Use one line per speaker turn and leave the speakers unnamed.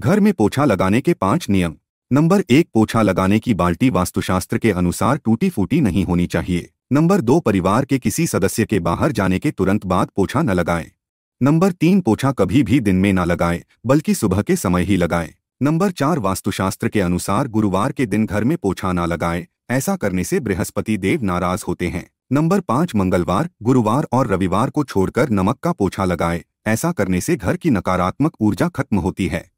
घर में पोछा लगाने के पांच नियम नंबर एक पोछा लगाने की बाल्टी वास्तुशास्त्र के अनुसार टूटी फूटी नहीं होनी चाहिए नंबर दो परिवार के किसी सदस्य के बाहर जाने के तुरंत बाद पोछा न लगाएं नंबर तीन पोछा कभी भी दिन में न लगाएं बल्कि सुबह के समय ही लगाएं नंबर चार वास्तुशास्त्र के अनुसार गुरुवार के दिन घर में पोछा न लगाएं ऐसा करने से बृहस्पति देव नाराज होते हैं नंबर पाँच मंगलवार गुरुवार और रविवार को छोड़कर नमक का पोछा लगाए ऐसा करने से घर की नकारात्मक ऊर्जा खत्म होती है